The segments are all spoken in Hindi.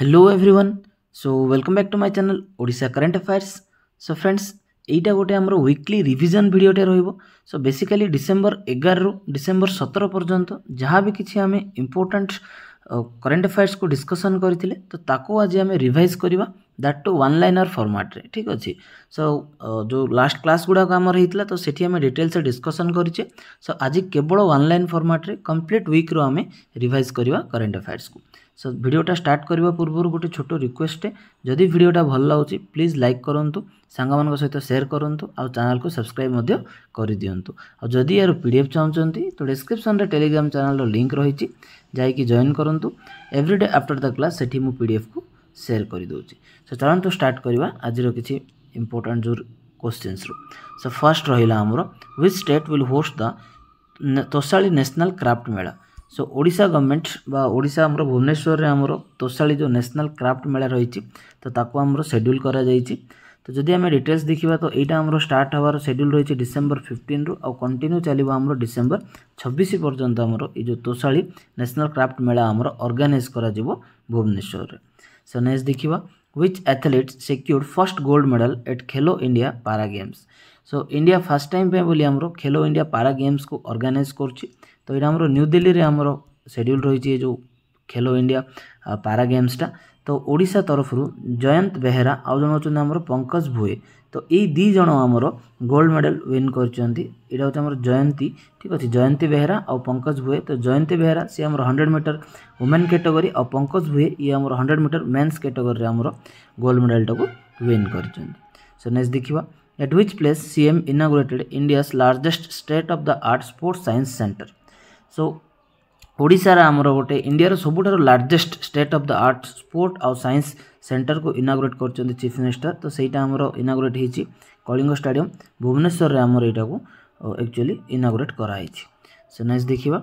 Hello everyone so welcome back to my channel Odisha current affairs so friends এইটা গোটে আমার উইকলি রিভিজন ভিডিওটে রহব সো বেসিকালি ডিসেম্বর এগারু ডিসেম্বর সতের পর্যন্ত যা বি কিছু আমি ইম্পর্টাট করেন্ট আফেয়ার্সକୁ ডিসকসন କରିଥିଲେ ତ ତାକୁ ଆଜି ଆମେ ରିଭାଇଜ୍ କରିବା ଦ୍ୟାଟ୍ ଟୁ ୱାନ୍ ଲାଇନର୍ ଫର୍ମାଟ୍ରେ ଠିକ୍ ଅଛି ସୋ ଯେଉଁ ଲାଷ୍ଟ କ୍ଲାସ୍ ଗୁଡ଼ାକ ଆମର ହେଇଥିଲା ତ ସେଠି ଆମେ ଡିଟେଲ୍ସରେ ଡିସ୍କସନ୍ କରିଛେ ସୋ ଆଜି କେବଳ ୱାନ୍ ଲାଇନ୍ ଫର୍ମାଟ୍ରେ କମ୍ପ୍ଲିଟ୍ ୱିକ୍ରୁ ଆମେ ରିଭାଇଜ୍ କରିବା କରେଣ୍ଟ ଆଫେୟାର୍ସକୁ ভিডিওটা স্টার্ট করা পূর্বর গোটে ছোট রিকোয়েস্ট যদি ভিডিওটা ভাল লাগুচি প্লিজ লাইক করতু সাংমানক সহিত সেয়ার করতু আনালক সবসক্রাইব করে যদি এর পিডিএফ চাহুমান তো ডেসক্রিপশনরে টেলিগ্রাম চ্যানেলর লিঙ্ক রয়েছে যাই জয়েন করতু এভ্রিডে আফটর দ ক্লাস সেটি মু পিডিএফ কু সেয়ার করে দেছি সো চলতু স্টার্ট করা আজির কিছু ইম্পর্টাট যে কোশ্চেন্স রু সো ফার্স্ট রহলা আমার which state will host the Toshali national craft Mela so ओडा गवर्नमेंट वाड़ा आम भुवनेश्वर में आम तोषाड़ी जो नेशनल क्राफ्ट मेला रही तो आमर सेड्यूल कर तो जब आम डिटेल्स देखा तो यहाँ आम स्टार्ट हमारे सेड्यूल रही है डिसेम्बर फिफ्टन रु आ कंटिन्यू चलो आम डिसेम्बर छब्बीस पर्यटन आमर ये तोषाड़ी न्यासनाल क्राफ्ट मेला आम अर्गानाइज कर भुवनेश्वर में सो नेक्स्ट देखा which athlete secured first gold medal at Khelo India para games so India first time पर खेलो इंडिया पारा गेम्स को अर्गानाइज कर तो यहाँ आम न्यू दिल्ली में आम सेड्यूल रही है जो खेलो इंडिया पारा गेम्सटा तो ओडा तरफ जयंत बेहरा आउ जो अच्छे आम पंकज भुए तो यही जन आमर गोल्ड मेडल विन कर जयंती ठीक अच्छे जयंती बेहरा आउ पंकज भुए तो जयंती बेहरा सी आम हंड्रेड मीटर वुमेन कैटेगरी और पंकज भुए ये आम हंड्रेड मीटर मेन्स कैटेगरी आम गोल्ड मेडालटा को विन कर सो नेक्स्ट देखा at which place C M inaugurated India largest state of the art sports science centre so ଓଡ଼ିଶାରେ ଆମର ଗୋଟେ ଇଣ୍ଡିଆର ସବୁଠାରୁ largest state of the art sport ଆଉ ସାଇନ୍ସ ସେଣ୍ଟରକୁ ଇନାଗୁରେଟ୍ କରିଛନ୍ତି ଚିଫ୍ ମିନିଷ୍ଟର ତ ସେଇଟା ଆମର ଇନାଗୁରେଟ୍ ହେଇଛି କଳିଙ୍ଗ ଷ୍ଟାଡ଼ିୟମ୍ ଭୁବନେଶ୍ୱରରେ ଆମର ଏଇଟାକୁ ଆକ୍ଚୁଆଲି ଇନାଗୁରେଟ୍ କରାହେଇଛି ସୋ ନେକ୍ସଟ ଦେଖିବା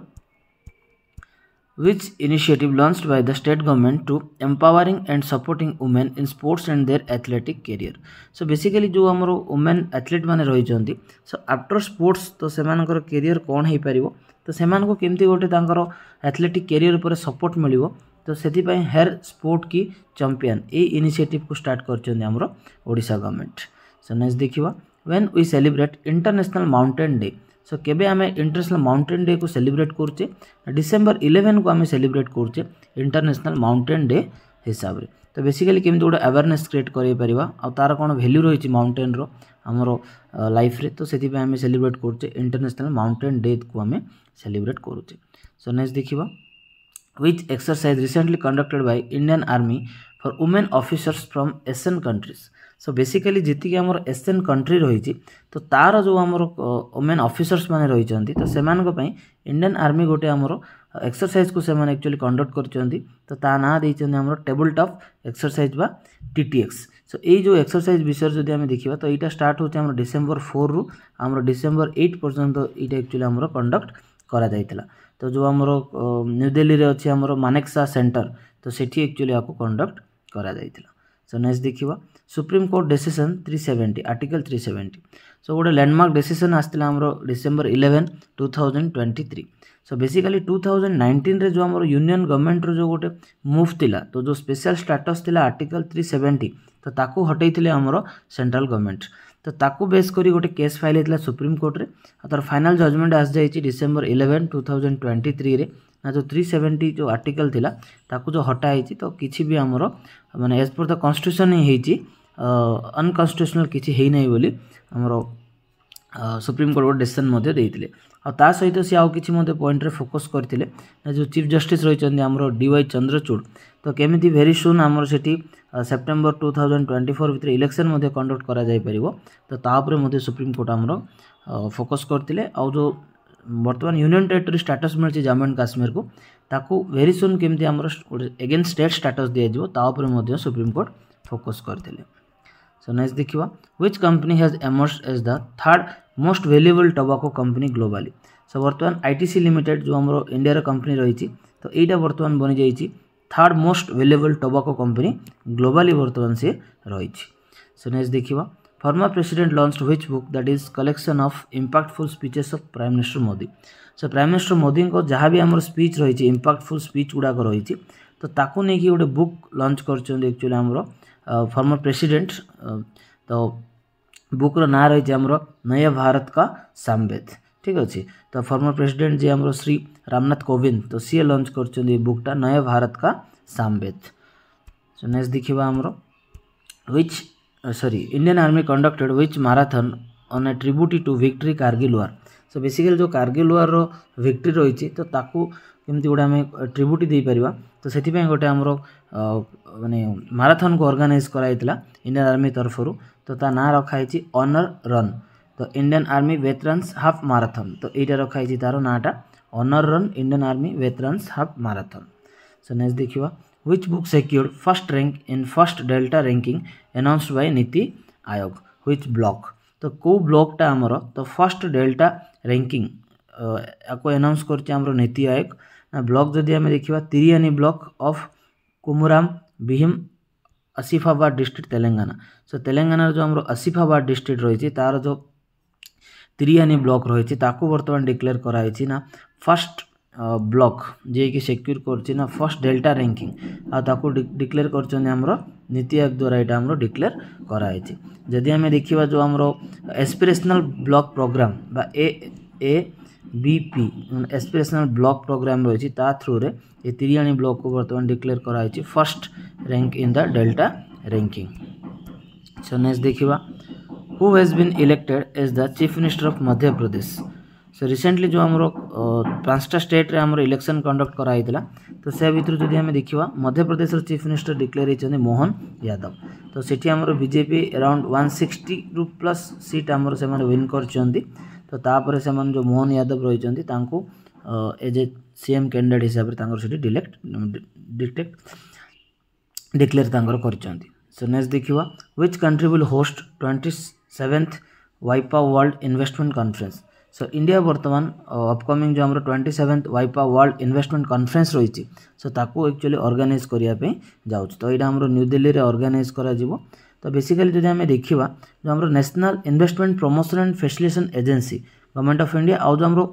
which initiative launched by the state government to empowering and supporting women in sports and their athletic career so basically jo amaro women athlete mane rahi रही so after sports to seman से career kon hei paribo to seman ko kemti gote गोटे athletic career पर support milibo to sethi pai her sport ki champion ei initiative ko start start amaro odisha government so next देखा when we celebrate international mountain day so কেবে আমি ইন্টারন্যাশনাল মাউন্টেন ডে কু সেলিব্রেট করছে ডিসেম্বর ইলেভেন কু আমি সেলিব্রেট করছে ইন্টারন্যাশনাল মাউন্টেন ডে হিসাবে তো বেসিকালি কেমি গোটে আওয়ারনেস ক্রিয়েট করাই পারা আর তার কোণ ভ্যালু রয়েছে মাউন্টেনর আমার লাইফ্রে তো সেইপা আমি সেলিব্রেট করছে ইন্টারন্যাশনাল মাউন্টেন ডে কু আমি সেলিব্রেট করছে সো নেক্সট দেখিবা which exercise recently conducted by Indian Army for women officers from Asian countries so basically ଯେତିକି ଆମର ଏସିଆନ୍ କଣ୍ଟ୍ରି ରହିଛି ତ ତା'ର ଯେଉଁ ଆମର ଓମେନ୍ ଅଫିସର୍ସ ମାନେ ରହିଛନ୍ତି ତ ସେମାନଙ୍କ ପାଇଁ ଇଣ୍ଡିଆନ୍ ଆର୍ମି ଗୋଟେ ଆମର ଏକ୍ସରସାଇଜ୍କୁ ସେମାନେ ଆକ୍ଚୁଆଲି କଣ୍ଡକ୍ଟ କରିଛନ୍ତି ତ ତା ନାଁ ଦେଇଛନ୍ତି ଆମର ଟେବୁଲ୍ ଟପ୍ ଏକ୍ସରସାଇଜ୍ ବା ଟି ଟି ଏକ୍ସ ସୋ ଏଇ ଯେଉଁ ଏକ୍ସରସାଇଜ୍ ବିଷୟରେ ଯଦି ଆମେ ଦେଖିବା ତ ଏଇଟା ଷ୍ଟାର୍ଟ ହେଉଛି ଆମର ଡିସେମ୍ବର ଫୋର୍ରୁ ଆମର ଡିସେମ୍ବର ଏଇଟ୍ ପର୍ଯ୍ୟନ୍ତ ଏଇଟା ଆକ୍ଚୁଆଲି ଆମର କଣ୍ଡକ୍ଟ କରାଯାଇଥିଲା ତ ଯେଉଁ ଆମର ନ୍ୟୁଦିଲ୍ଲୀରେ ଅଛି ଆମର ମାନେକ୍ସା ସେଣ୍ଟର ତ ସେଠି ଆକ୍ଚୁଆଲି ଆକୁ କଣ୍ଡକ୍ଟ କରାଯାଇଥିଲା ସୋ ନେକ୍ସଟ ଦେଖିବା supreme court decision three seventy article three seventy so ଗୋଟେ ଲ୍ୟାଣ୍ଡମାର୍କ ଡେସିସନ୍ ଆସିଥିଲା ଆମର December eleven two thousand twenty three so basically two thousand ନାଇଣ୍ଟିନ୍ରେ ଯେଉଁ ଆମର ୟୁନିୟନ୍ ଗଭର୍ଣ୍ଣମେଣ୍ଟର ଯେଉଁ ଗୋଟେ ମୁଭ୍ ଥିଲା ତ ଯେଉଁ ସ୍ପେଶାଲ୍ ଷ୍ଟାଟସ୍ ଥିଲା ଆର୍ଟିକଲ୍ ଥ୍ରୀ ସେଭେଣ୍ଟି ତ ତାକୁ ହଟେଇଥିଲେ ଆମର ସେଣ୍ଟ୍ରାଲ ଗଭର୍ଣ୍ଣମେଣ୍ଟ ତ ତାକୁ ବେସ୍ କରି ଗୋଟେ କେସ୍ ଫାଇଲ୍ ହେଇଥିଲା ସୁପ୍ରିମକୋର୍ଟରେ ଆଉ ତା'ର ଫାଇନାଲ୍ ଜଜମେଣ୍ଟ ଆସିଯାଇଛି December eleven two thousand twenty ଥ୍ରୀରେ ନା ଯେଉଁ ଥ୍ରୀ ସେଭେଣ୍ଟି ଯେଉଁ ଆର୍ଟିକଲ୍ ଥିଲା ତାକୁ ଯେଉଁ ହଟା ହେଇଛି ତ କିଛି ବି ଆମର ମାନେ ଏଜ୍ ପର୍ ଦ କନଷ୍ଟିଟ୍ୟୁସନ୍ ହିଁ ହେଇଛି अनकनस्टिट्यूशनाल किसी है ना बोली आमर सुप्रीमकोर्ट गोटे डिशन देते सहित सी आउ किसी पॉइंट रे फोकस करते जो चिफ जस्टिस रही आम डीवाई चंद्रचूड़ तो कमी भेरी सुन आम से September two thousand twenty four भेजे इलेक्शन कंडक्ट कर तो ता सुप्रीमकोर्ट आम फोकस करते जो बर्तमान यूनियन टेरीटोरी स्टाटस मिले जम्मू एंड काश्मीर को ताको वेरी सुन केमी आम एगेन्ट स्टेट स्टाटस दिजाव ताप सुप्रीमकोर्ट फोकस करते हैं सो नेक्स्ट देखा which company has emerged as the third most valuable tobacco company globally so बर्तमान आई टी लिमिटेड जो आम इंडिया कंपनी रही तो यहाँ बर्तमान बनी जाइए third most valuable tobacco company globally बर्तमान सी रही सो नेक्स्ट देखा former president launch which book that is collection of impactful speeches of prime minister Modi so prime minister Modi जहाँ भी आम स्पीच रही इंपाक्टफुल स्पीच गुड़ाक रही तो ताकू नहीं गोटे बुक लंच करचुअली आमर फर्मर प्रेसीडेट तो बुक रहा रही आम नय भारत का सांबेद ठीक अच्छे तो फर्मर प्रेसीडेट जी आम श्री रामनाथ कोविंद तो सीए लंच कर बुकटा नय भारत का सांबेद तो नेक्स्ट देखा आमर व्विच सरी Indian army conducted which marathon on a tribute to victory Kargil war so basically जो कारगिल वार्र विक्ट्री रही तो केमती गोटे आम ट्रिब्यूट दे पार तो से गोटे आमर मानने माराथन को अर्गानाइज कर इंडियान आर्मी तरफ तो ना रखाई अनर रन तो Indian army veterans half marathon तो यहाँ रखाई तार नाटा honour run Indian army veterans half marathon so next देखा which book secured first rank in first delta ranking announced by NITI Aayog which block तो कौ ब्लकटा आमर तो फर्स्ट डेल्टा रैंकिंग आपको एनाउंस करीति आयोग ବ୍ଲକ୍ ଯଦି ଆମେ ଦେଖିବା Tiryani block of Kumuram Bheem Asifabad district Telangana so ତେଲେଙ୍ଗାନାର ଯେଉଁ ଆମର ଆସିଫାବାଦ ଡିଷ୍ଟ୍ରିକ୍ଟ ରହିଛି ତା'ର ଯେଉଁ ତିରିଆନି ବ୍ଲକ୍ ରହିଛି ତାକୁ ବର୍ତ୍ତମାନ ଡିକ୍ଲେୟାର କରାଯାଇଛି ନା ଫାର୍ଷ୍ଟ ବ୍ଲକ୍ ଯିଏକି ସେକ୍ୟୁର କରୁଛି ନା ଫାର୍ଷ୍ଟ ଡେଲ୍ଟା ର୍ୟାଙ୍କିଂ ଆଉ ତାକୁ ଡିକ୍ଲେୟାର କରିଛନ୍ତି ଆମର ନୀତି ଆୟୋଗ ଦ୍ୱାରା ଏଇଟା ଆମର ଡିକ୍ଲେୟାର କରାଯାଇଛି ଯଦି ଆମେ ଦେଖିବା ଯେଉଁ ଆମର ଏସ୍ପିରେସନାଲ୍ ବ୍ଲକ୍ ପ୍ରୋଗ୍ରାମ୍ ବା A A BP aspirational block programme रही थ्रू में तिरियाणी ब्लॉक को बर्तमान डिक्लेयर कराई first rank in the delta ranking so next देखा who has been elected as the chief minister of Madhya Pradesh so recently जो आम पांचटा स्टेट रे आमर इलेक्शन कंडक्ट कराई तो से भितर जो आम देखा मध्यप्रदेश चीफ मिनिस्टर डिक्लेयर होती मोहन यादव तो सीठी आम BJP around one sixty plus seat आम से विन करती तो तापर से जो मोहन यादव रही एज ए सी एम कैंडिडेट हिसाब से डिलेक्ट डिटेक्ट डिक्लेयर तरह कर सो नेक्स्ट देखा which country will host twenty seventh वाइपा world investment conference so India बर्तमान अबकमिंग जो आम ट्वेंटी सेवेन्थ वाइपा वर्ल्ड इन्वेस्टमेंट कन्फरेन्स रही है सो ताकू एक्चुअली अर्गानाइज करने जाऊँ तो यहाँ आम दिल्ली में अर्गानाइज कर ତ ବେସିକାଲି ଯଦି ଆମେ ଦେଖିବା ଯେଉଁ ଆମର national investment promotion and facilitation agency government of India ଆଉ ଯେଉଁ ଆମର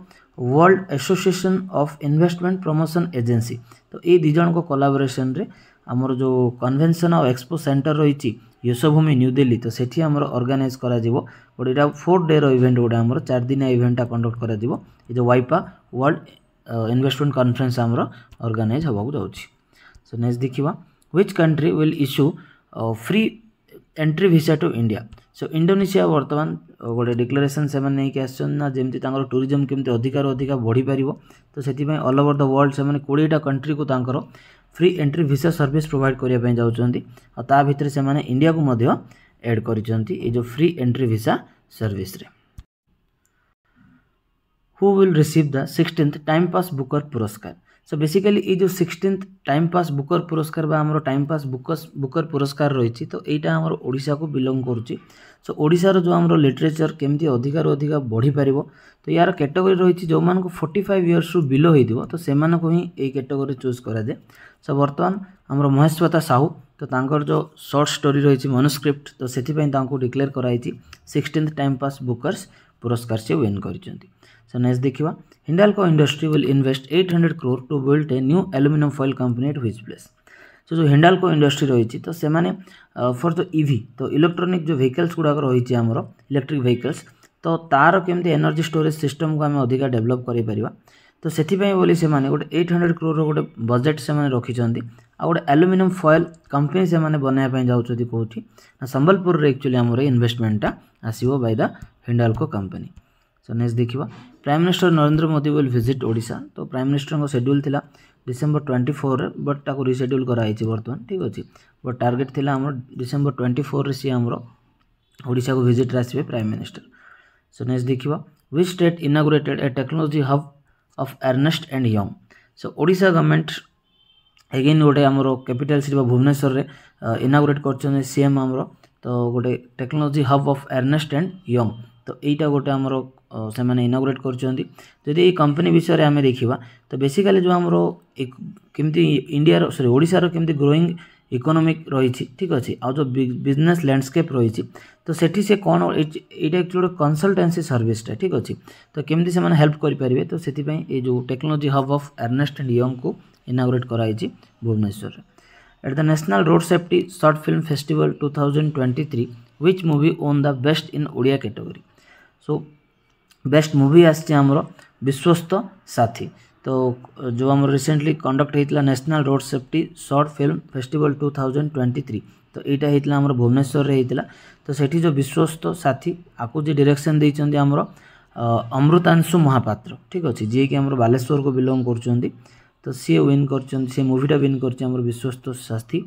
world association of investment promotion agency ତ ଏଇ ଦୁଇ ଜଣଙ୍କ କୋଲାବୋରେସନ୍ରେ ଆମର ଯେଉଁ କନଭେନସନ୍ ଆଉ ଏକ୍ସପୋ ସେଣ୍ଟର ରହିଛି यशोभूमि न्यू दिल्ली तो से आम अर्गानाइज कर बट यहाँ फोर डे रवेंट गोटे आम चार दिन इवेंटा कंडक्ट कर जो वाइपा वर्ल्ड इनभेस्टमेंट कनफरेन्स आम अर्गानाइज होगा जाऊँगी सो नेक्स्ट देखा which country will issue free entry visa to India so Indonesia वर्तमान गोटे डिक्लेरेसन से जमी टूरीजम केमी अधिकार अधिका बढ़ी पार तो से अल ओवर द वर्ल्ड से कोड़ेटा कंट्री को तांकर free entry visa service provide करने जाने से इंडिया को मध्य एड कर जो free entry visa service who will receive the sixteenth time pass Booker पुरस्कार ସୋ ବେସିକାଲି ଏଇ ଯେଉଁ ସିକ୍ସଟିନ୍ଥ ଟାଇମ୍ ପାସ୍ ବୁକର ପୁରସ୍କାର ବା ଆମର ଟାଇମ୍ ପାସ୍ ବୁକସ୍ ବୁକର ପୁରସ୍କାର ରହିଛି ତ ଏଇଟା ଆମର ଓଡ଼ିଶାକୁ ବିଲଙ୍ଗ କରୁଛି ସୋ ଓଡ଼ିଶାର ଯେଉଁ ଆମର ଲିଟରେଚର୍ କେମିତି ଅଧିକାରୁ ଅଧିକା ବଢ଼ିପାରିବ ତ ୟାର କ୍ୟାଟେଗୋରୀ ରହିଛି ଯେଉଁମାନଙ୍କୁ ଫୋର୍ଟି ଫାଇଭ୍ ଇୟର୍ସରୁ ବିଲୋ ହୋଇଥିବ ତ ସେମାନଙ୍କୁ ହିଁ ଏଇ କ୍ୟାଟେଗୋରୀ ଚୁଜ୍ କରାଯାଏ ସୋ ବର୍ତ୍ତମାନ ଆମର ମହେଶ୍ୱତା ସାହୁ ତ ତାଙ୍କର ଯେଉଁ ସର୍ଟ ଷ୍ଟୋରୀ ରହିଛି ମନୁସ୍କ୍ରିପ୍ଟ ତ ସେଥିପାଇଁ ତାଙ୍କୁ ଡିକ୍ଲେୟାର କରାଯାଇଛି ସିକ୍ସଟିନ୍ଥ ଟାଇମ୍ ପାସ୍ ବୁକର୍ସ पुरस्कार से विन कर सो नेक्स देखा Hindalco industry will invest eight hundred crore to build a new aluminium foil company at his place so जो हिंडालको इंडस्ट्री रही तो से फर द इवि तो इलेक्ट्रोनिक जो व्हीकल्स गुड़ाक रही है आमर इलेक्ट्रिक व्हीकल्स तो तार केमी एनर्जी स्टोरेज सिस्टम को आम अधिका डेभलप करें तो से गोटे एट हंड्रेड क्रोर रोटे बजेट से रखिंट आ गए आलुमिनियम फएल कंपनी से बनवाई जाऊँगी कौटी संबलपुर एक्चुअली आम इनभेस्टमेंटा आसो by the Hindalco company so next ଦେଖିବା prime minister Narendra Modi will visit Odisha ତ ପ୍ରାଇମ୍ ମିନିଷ୍ଟରଙ୍କ ସେଡ୍ୟୁଲ୍ ଥିଲା ଡିସେମ୍ବର ଟ୍ୱେଣ୍ଟି ଫୋର୍ରେ ବଟ୍ ତାକୁ ରିସେଡ୍ୟୁଲ୍ କରାଯାଇଛି ବର୍ତ୍ତମାନ ଠିକ୍ ଅଛି ବଟ୍ ଟାର୍ଗେଟ୍ ଥିଲା ଆମର ଡିସେମ୍ବର ଟ୍ୱେଣ୍ଟି ଫୋର୍ରେ ସିଏ ଆମର ଓଡ଼ିଶାକୁ ଭିଜିଟ୍ରେ ଆସିବେ ପ୍ରାଇମ୍ ମିନିଷ୍ଟର ସୋ ନେକ୍ସଟ ଦେଖିବା which state inaugurated a technology hub of Ernst and Young so Odisha government again ଗୋଟେ ଆମର କ୍ୟାପିଟାଲ ସିଟି ବା ଭୁବନେଶ୍ୱରରେ ଇନାଗୁରେଟ୍ କରିଛନ୍ତି ସିଏମ୍ ଆମର ତ ଗୋଟେ technology hub of Ernst and Young ତ ଏଇଟା ଗୋଟେ ଆମର ସେମାନେ ଇନୋଗ୍ରେଟ୍ କରୁଛନ୍ତି ଯଦି ଏଇ କମ୍ପାନୀ ବିଷୟରେ ଆମେ ଦେଖିବା ତ ବେସିକାଲି ଯେଉଁ ଆମର କେମିତି ଇଣ୍ଡିଆର ସରି ଓଡ଼ିଶାର କେମିତି ଗ୍ରୋଇଂ ଇକୋନୋମିକ୍ ରହିଛି ଠିକ୍ ଅଛି ଆଉ ଯେଉଁ ବିଜନେସ୍ ଲ୍ୟାଣ୍ଡସ୍କେପ୍ ରହିଛି ତ ସେଠି ସେ କ'ଣ ଏଇଟା ଆକ୍ଚୁଆଲି ଗୋଟେ କନସଲଟାନ୍ସି ସର୍ଭିସଟା ଠିକ୍ ଅଛି ତ କେମିତି ସେମାନେ ହେଲ୍ପ କରିପାରିବେ ତ ସେଥିପାଇଁ ଏ ଯେଉଁ technology hub of Ernst and ୟଙ୍ଗକୁ ଇନାଗୁରେଟ୍ କରାଯାଇଛି ଭୁବନେଶ୍ୱରରେ at the National Road Safety Short Film Festival 2023, which movie won the Best in Odia category? So best movie आमर विश्वस्त साथी तो जो आम रिसेंटली कंडक्ट होता national road safety short film festival two thousand three three यहाँ होता आम भुवनेश्वर होता तो सेठी जो विश्वस्त साथी आपको जी डायरेक्शन देखते आमर अमृतांशु महापात्र ठीक अच्छे जी कि बालेश्वर को बिलंग कर तो सी विन कर मुविटा मुवीटा विन कर Biswasta Sathi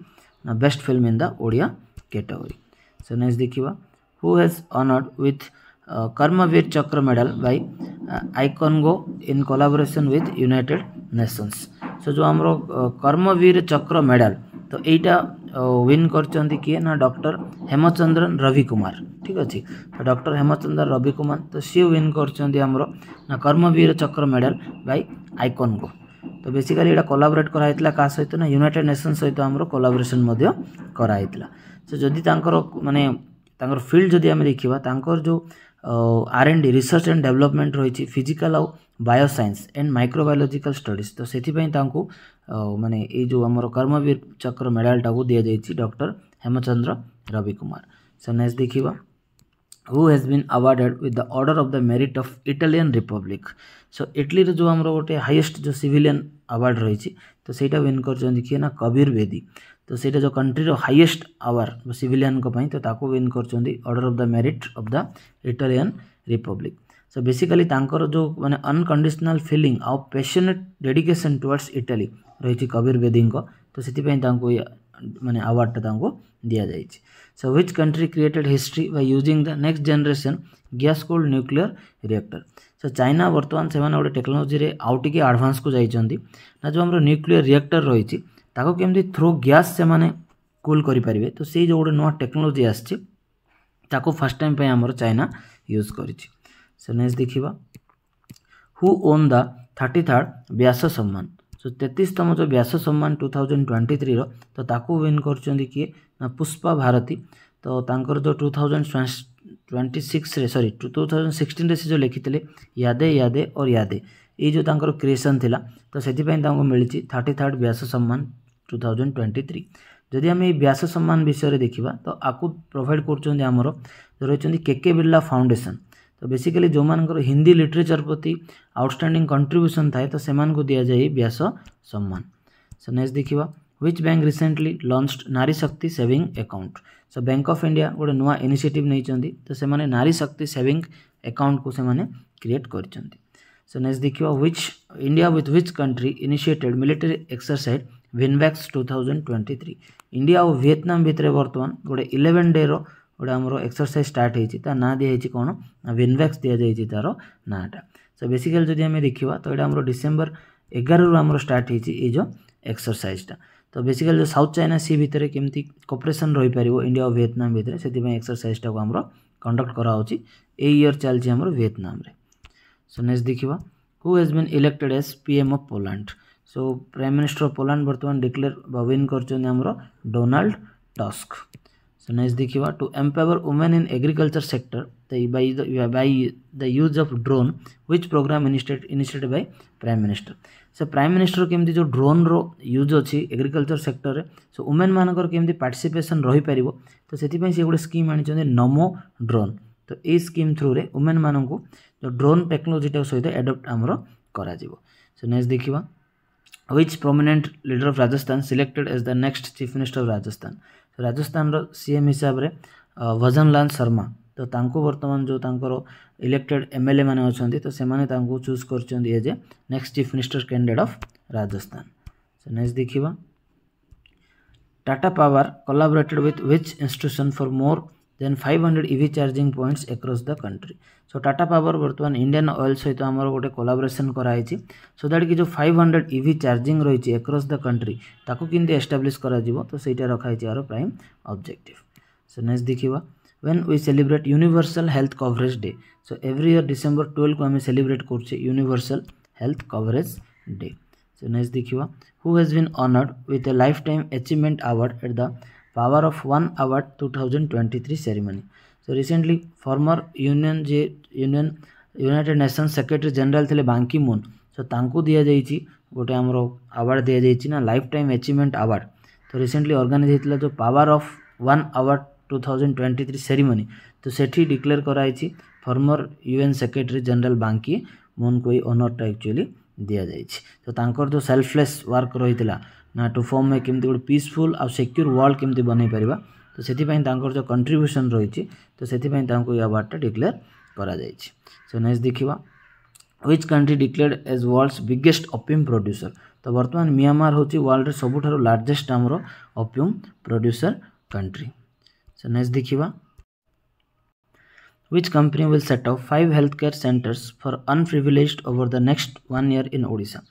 best film in the Odia category so next देखा who has honoured with Karmaveer uh, Chakra Medal by uh, Icongo in collaboration with United Nations. So जो आम कर्मवीर चक्र मेडल तो एटा विन uh, करचंदी किए ना डॉक्टर हेमचंद्रन रवि कुमार ठीक अच्छे तो डॉक्टर हेमचंद्रन रवि कुमार तो सी विन करचंदी कर्मवीर चक्र मेडल बाय आइकॉनगो तो बेसिकली एटा कोलाबोरेट कराइतला का सहित ना यूनाइटेड नेशन सहित हमरो कोलाबोरेशन मध्ये कराइतला सो जदि तांकर माने तांकर फील्ड जदि हम देखिबा तांकर जो R and D research and development ରହିଛି ଫିଜିକାଲ ଆଉ bio science and microbiological studies ତ ସେଥିପାଇଁ ତାଙ୍କୁ ମାନେ ଏଇ ଯେଉଁ ଆମର କର୍ମବୀର ଚକ୍ର ମେଡ଼ାଲଟାକୁ ଦିଆଯାଇଛି doctor Hemachandra Ravi Kumar so next ଦେଖିବା who has been awarded with the order of the merit of Italian republic so ଇଟଲିର ଯେଉଁ ଆମର ଗୋଟେ ହାଇଏଷ୍ଟ ଯେଉଁ ସିଭିଲିଆନ୍ ଆୱାର୍ଡ଼ ରହିଛି ତ ସେଇଟା ୱିନ୍ କରିଛନ୍ତି କିଏ ନା କବିର ବେଦୀ तो सीटा जो कंट्री हाइएस्ट आवार सिभिलियन तो विन करडर of the merit of the Italian republic so basically जो मैंने अनकंडिशनाल फिलिंग आउ पेसनेट डेडिकेसन टुवर्ड्स इटाली रही कबीर बेदी तो से मैंने आवार्डटा दि जाए so which country created history by using the next generation gas cooled nuclear reactor so China बर्तमान से गोटे टेक्नोलोजी आउ टे आडभांस को जाइंट ना जो आम न्यूक्लीयर रिएक्टर रही ताको केमती थ्रो ग्यास से माने कूल करें तो सी जो गोटे नुआ टेक्नोलोजी आकु फर्स्ट टाइम पे आम चाइना यूज कर देखा who won the thirty third Vyas Samman so तेतीसतम जो Vyas Samman two thousand twenty three रो ताक विन कर किए ना पुष्पा भारती तो जो two thousand twenty six sorry two thousand sixteen से जो लिखी थे यादे यादे और यादे ये जो क्रिएसन थी तो से मिली thirty third Vyas Samman two thousand twenty three जदि आम व्यास सम्मान विषय देखा तो आपको प्रोभाइड करमर जो रही केके बिर्ला फाउंडेसन तो बेसिकली जो मान हिंदी लिटरेचर प्रति आउटस्टाणिंग कंट्रब्यूसन थाए तो सू दि जाए व्यास सम्मान सो नेक्स्ट देखा which bank recently launched Nari Shakti saving account so bank of India गोटे नुआ इनिसीएटिव नहीं तो से नारी शक्ति सेविंग अकाउंट को से क्रिएट सो करेक्स्ट देखा which India with which country initiated military exercise VINBAX two thousand twenty three India ଓ ଭିଏତନାମ ଭିତରେ ବର୍ତ୍ତମାନ ଗୋଟେ ଇଲେଭେନ୍ ଡେର ଗୋଟେ ଆମର ଏକ୍ସରସାଇଜ୍ ଷ୍ଟାର୍ଟ ହେଇଛି ତା ନାଁ ଦିଆହେଇଛି କ'ଣ ଭିନ୍ଭ୍ୟାକ୍ସ ଦିଆଯାଇଛି ତା'ର ନାଁଟା ସୋ ବେସିକାଲି ଯଦି ଆମେ ଦେଖିବା ତ ଏଇଟା ଆମର ଡିସେମ୍ବର ଏଗାରରୁ ଆମର ଷ୍ଟାର୍ଟ ହେଇଛି ଏଇ ଯେଉଁ ଏକ୍ସରସାଇଜ୍ଟା ତ ବେସିକାଲି ଯେଉଁ ସାଉଥ୍ ଚାଇନା ସି ଭିତରେ କେମିତି କୋପରେସନ୍ ରହିପାରିବ ଇଣ୍ଡିଆ ଓ ଭିଏତନାମ ଭିତରେ ସେଥିପାଇଁ ଏକ୍ସରସାଇଜ୍ଟାକୁ ଆମର କଣ୍ଡକ୍ଟ କରାହେଉଛି ଏଇ ଇୟର୍ ଚାଲିଛି ଆମର ଭିଏତନାମରେ ସୋ ନେକ୍ସଟ ଦେଖିବା who has been elected as P M of Poland so prime minister of Poland वर्तमान डिक्लेयर बविन कर डोनाल्ड टस्क सो नेक्स्ट देखा to empower women in agriculture sector by the use of drone which program initiate initiate by prime minister so prime minister के जो ड्रोन रो यूज अच्छी एग्रिकलचर सेक्टर में सो वुमेन मानक केमती पार्टिसीपेसन रही पार तो से गोटे स्कीम आनी नमो ड्रोन तो ये स्कीम थ्रु में वुमेन मानक ड्रोन टेक्नोलोजीटा सहित एडप्ट आमर करेक्स्ट देखा which prominent leader of Rajasthan selected as the next chief minister of Rajasthan so Rajasthan ro CM हिसाब रे भजनलाल शर्मा तो तांको वर्तमान जो तांकर इलेक्टेड एम एमएलए माने अछंती तो सेमाने चूज कर as a next chief minister candidate of Rajasthan so next देखिबा Tata power collaborated with which institution for more then 500 EV charging points across the country. So Tata Power বর্তমান Indian Oil সহিত আমার গোটে কোলাবোরেসন করা হয়েছে সো দ্যাট কি যে 500 EV চার্জিং রয়েছে across the country তাকে কিন্তু এস্টাবলিশ করা যাব তো সেইটা রাখা হয়েছে আর প্রাইম অবজেক্টিভ সো নেক্সট দেখিবা when we celebrate universal health coverage day so every year december 12 को हमें celebrate করছে universal health coverage day so next देखिवा who has been honored with a lifetime achievement award at the power of 1 award 2023 ceremony so recently former union je union United Nation secretary general ଥିଲେ ବାଙ୍କି ମୁନ୍ ସୋ ତାଙ୍କୁ ଦିଆଯାଇଛି ଗୋଟେ ଆମର ଆୱାର୍ଡ଼ ଦିଆଯାଇଛି ନା ଲାଇଫ୍ ଟାଇମ୍ ଆଚିଭମେଣ୍ଟ ଆୱାର୍ଡ଼ ତ ରିସେଣ୍ଟଲି ଅର୍ଗାନାଇଜ୍ ହେଇଥିଲା ଯେଉଁ power of one award two thousand twenty three ceremony ତ ସେଠି ଡିକ୍ଲେୟାର କରାଯାଇଛି former U N secretary general Ban Ki ମୁନ୍କୁ ଏଇ ଅନର୍ଟା ଆକ୍ଚୁଆଲି ଦିଆଯାଇଛି ତ ତାଙ୍କର ଯେଉଁ ସେଲ୍ଫଲେସ୍ ୱାର୍କ ରହିଥିଲା ना टू फर्म में कमी गोटे पीसफुल आउ सिक्योर वर्ल्ड कमी बन पार तो से जो कंट्रब्यूसन रही तो से अवार्डटा डिक्लेयर कर सो नेक्स्ट देखा which country declare as world's biggest opium producer तो बर्तमान मियामार हूँ वर्ल्ड सबुठ लार्जेस्ट आम opium producer country so next देखा which company will set up five healthcare centres for unprivileged over the next one year in ओडा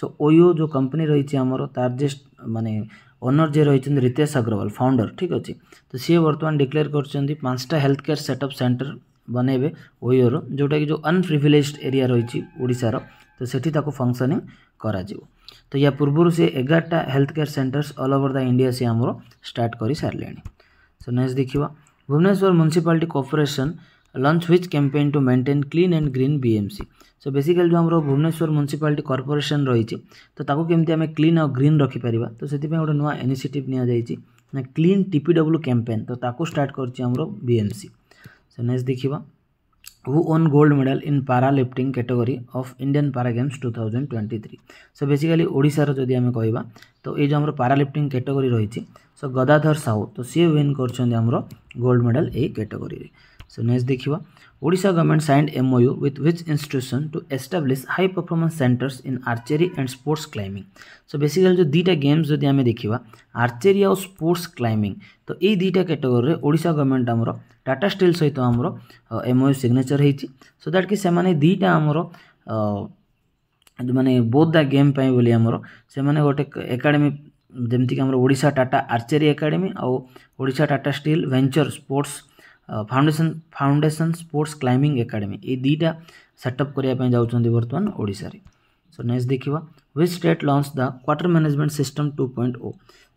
सो ओयो जो कंपनी रही है तारजेस्ट मानने ओनर जे रही रितेश अग्रवाल फाउंडर ठीक अच्छे तो सी बर्तमान डिक्लेयर करा हेल्थ केयर सेटअप सेन्टर बनइबे ओयोर जोटा कि जो अनप्रिभिलेज एरिया रही ओडार तो से फंक्शनिंग कर तो या पूर्व से एगारटा healthcare centres all over the India से आम स्टार्ट कर सारे सो नेक्स्ट देखिए Bhubaneswar municipal corporation launch which campaign to maintain clean and green BMC so basically जो आम भुवनेश्वर म्युनिसिपालिटी कर्पोरेसन रही तो ताको आम क्लीन आउ ग्रीन रखिपर तो से गोटे नुआ इनिशिएटिव नि क्लीन टीपीडब्ल्यू कैंपेन तो ताको स्टार्ट कर सो नेक्स्ट देखा who won gold medal in para lifting category of Indian para games two thousand twenty three so basically ओडार जदि आम कह तो ये जो आम पारा लिफ्टिंग कैटेगरी रही सो गदाधर साहू तो सी विन कर गोल्ड मेडल यही कैटेगरी सो नेक्स्ट देखा Odisha government signed MOU with which institution to establish high performance centers in archery and sports climbing. So basically जो दीटा गेम्स जदि आम देखा archery और sports climbing तो यही दीटा कैटेगोरी ओडा गवर्नमेंट आमर टाटा स्टिल सहित आमर एमओयू सिग्नेचर होती सो दैट कि से दीटा आमर मैंने बोथ द गेम बोली आमर से गोटे एकाडेमी जमीक आम ओडा टाटा आर्चेरी एकाडेमी आउ ओडा Tata steel venture sports foundation foundation sports climbing academy ये दुईटा सेटअप करने जाऊँ बर्तमान ओडार सो नेक्स्ट देखा वे state launch the quarter management system two point O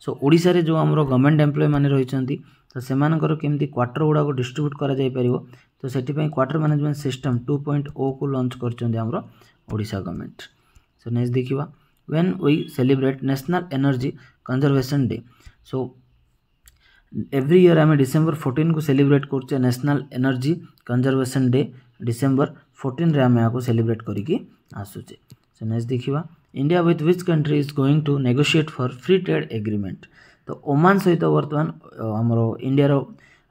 so ओडे जो आम गवर्नमेंट एम्प्लय मैंने रही तो सेमती क्वाटर गुड़ाक डिस्ट्रब्यूट कर तो से quarter management system two point O को लंच करमर गवर्नमेंट सो नेक्स्ट देखा when we celebrate national energy conservation day so every year आम डिसेम्बर फोर्टन को सेलिब्रेट कर national energy conservation day December fourteen आम यहाँ सेलिब्रेट करसुचे से नेक्स्ट देखा India with which country is going to negotiate for free trade agreement तो ओमान सहित बर्तमान आम इंडिया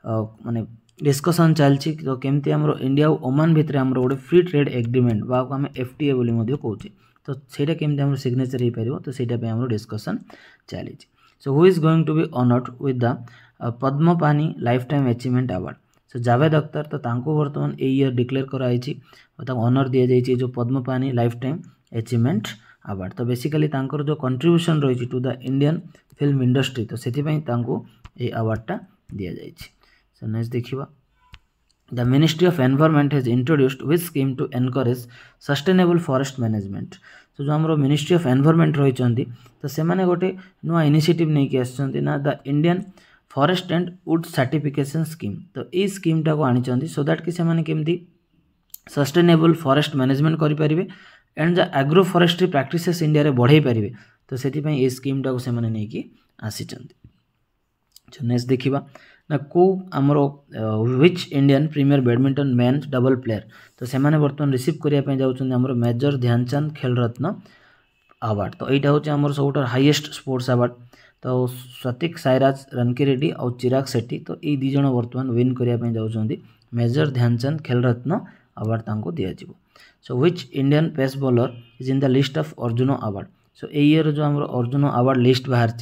मानने डिस्कसन चलती तो कमी आम इंडिया और ओमान भितर आम गोटे फ्री ट्रेड एग्रीमेंट वे एफ टी ए बोली कौचे तो सहीटा के सिग्नेचर हो पार तो सहीटाई डिस्कसन चली so who is going to be honoured with the Padma Pani lifetime achievement award so Javed Akhtar ତ ତାଙ୍କୁ ବର୍ତ୍ତମାନ ଏଇ ଇୟର୍ ଡିକ୍ଲେୟାର କରାଯାଇଛି ତାଙ୍କୁ ଅନର୍ ଦିଆଯାଇଛି ଯେଉଁ Padma Pani lifetime achievement award ତ ବେସିକାଲି ତାଙ୍କର ଯେଉଁ କଣ୍ଟ୍ରିବ୍ୟୁସନ୍ ରହିଛି to the Indian film industry ତ ସେଥିପାଇଁ ତାଙ୍କୁ ଏଇ ଆୱାର୍ଡ଼ଟା ଦିଆଯାଇଛି ସୋ ନେକ୍ସଟ ଦେଖିବା The Ministry of Environment has introduced which scheme to encourage sustainable forest management. तो so, जो आम मिनिस्ट्री अफ एनभरमेंट रही तो से गोटे नुआ इनिशिएटिव नहीं कि आसना the Indian forest and wood certification scheme तो यही स्कीमटा को आनी सो दैट कि सस्टेनेबल फरेस्ट मैनेजमेंट करेंगे and the forestry practice India में बढ़े पारे तो से स्कीमटा को आसी नेक्स्ट देखा ना को आम rich Indian premier badminton man double player तो से बर्तमान रिसीव करने जाऊँगी मेजर ध्यानचंद खेलरत्न आवार्ड तो यही हूँ आम सब हाइए स्पोर्ट्स आवार्ड तो स्वतिक सैराज रनकिरेड्डी और चिराग सेट्टी तो ये दिज बर्तमान विन करने जाऊँगी मेजर ध्यानचंद खेलरत्न अवार्ड तक दिज्व so which Indian pace bowler is in the list of Arjuna award so यर जो आम अर्जुन आवार्ड लिस्ट बाहर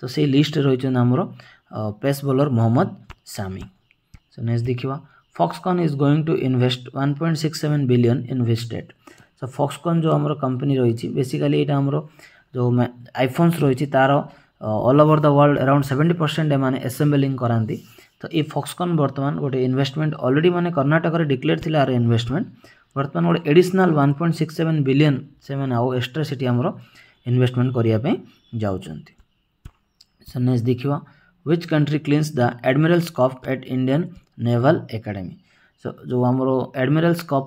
तो से लिस्ट रही आम pace bowler Mohammed Shami so next देखा Foxconn is going to invest one point six seven billion invested so Foxconn जो आम कंपनी रही बेसिकाली ये आम जो आईफोन्स रही तार all over the world around seventy percent मैंने एसेम्बलींग कराती तो ये फक्सकन बर्तमान गोटे इनभेस्टमेंट अलरेडी मैंने कर्नाटक डिक्लेयर थी आर इनभेस्टमेंट बर्तमान गोटे additional one point six seven billion से मैंने आउ एक्सट्रा सीटी आम इनभेस्टमेंट करने जाने देखा which country clinches the admiral's cup at Indian naval academy so जो आम एडमिरल स्कप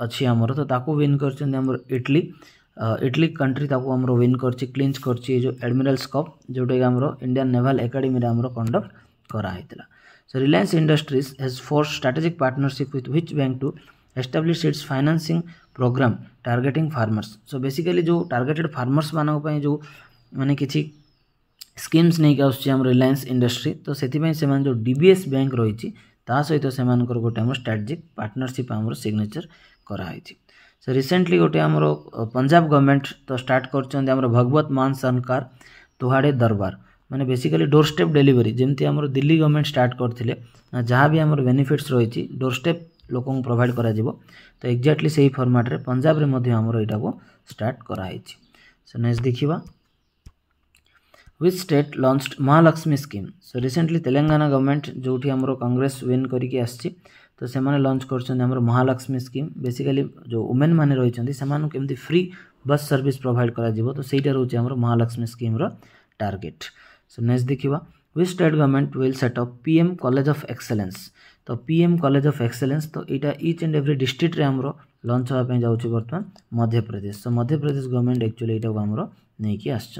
अच्छी तो ताकू विन कर इटली इटली कंट्री ताको आम विन कर क्लींच कर जो एडमिरल्स कप जोटा कि आम इंडियान नेभाल एकाडेमी आम कंडक्ट कराई so Reliance industries has for strategic partnership with which bank to establish its financing program targeting farmers so basically जो टार्गेटेड फार्मर्स मानी जो मैंने किसी स्कीम्स नहीं आसमें रिलायंस इंडस्ट्री तो से जो डीबीएस बैंक रही सहित से गोटे आम स्ट्राटेजिक पार्टनरशिप सिग्नेचर कराई ସେ ରିସେଣ୍ଟଲି ଗୋଟେ ଆମର ପଞ୍ଜାବ ଗଭର୍ଣ୍ଣମେଣ୍ଟ ତ ଷ୍ଟାର୍ଟ କରିଛନ୍ତି ଆମର ଭଗବତ ମାନ ସରକାର ତୁହାଡ଼େ ଦରବାର ମାନେ ବେସିକାଲି ଡୋର୍ ଷ୍ଟେପ୍ ଡେଲିଭରି ଯେମିତି ଆମର ଦିଲ୍ଲୀ ଗଭର୍ଣ୍ଣମେଣ୍ଟ ଷ୍ଟାର୍ଟ କରିଥିଲେ ଯାହା ବି ଆମର ବେନିଫିଟ୍ସ ରହିଛି ଡୋର୍ ଷ୍ଟେପ୍ ଲୋକଙ୍କୁ ପ୍ରୋଭାଇଡ଼ କରାଯିବ ତ ଏକ୍ଜାକ୍ଟଲି ସେହି ଫର୍ମାଟ୍ରେ ପଞ୍ଜାବରେ ମଧ୍ୟ ଆମର ଏଇଟାକୁ ଷ୍ଟାର୍ଟ କରାହେଇଛି ସୋ ନେକ୍ସଟ ଦେଖିବା which state launched Mahalakshmi scheme so recently Telangana government ଯେଉଁଠି ଆମର କଂଗ୍ରେସ ୱିନ୍ କରିକି ଆସିଛି तो से लंच कर महालक्ष्मी स्कीम बेसिकली जो वुमेन मैंने रही केमी फ्री बस सर्विस प्रोभाइड कर तो सहीटा रोचे आम Mahalakshmi scheme target so next देखा वे state government will setup PM college of excellence तो पीएम कलेज अफ एक्सेलेंस तो यहाँ each and every district launch हाँपी जाऊँ बर्तमान Madhya Pradesh so Madhya Pradesh government actually यहाँ आम नहीं आस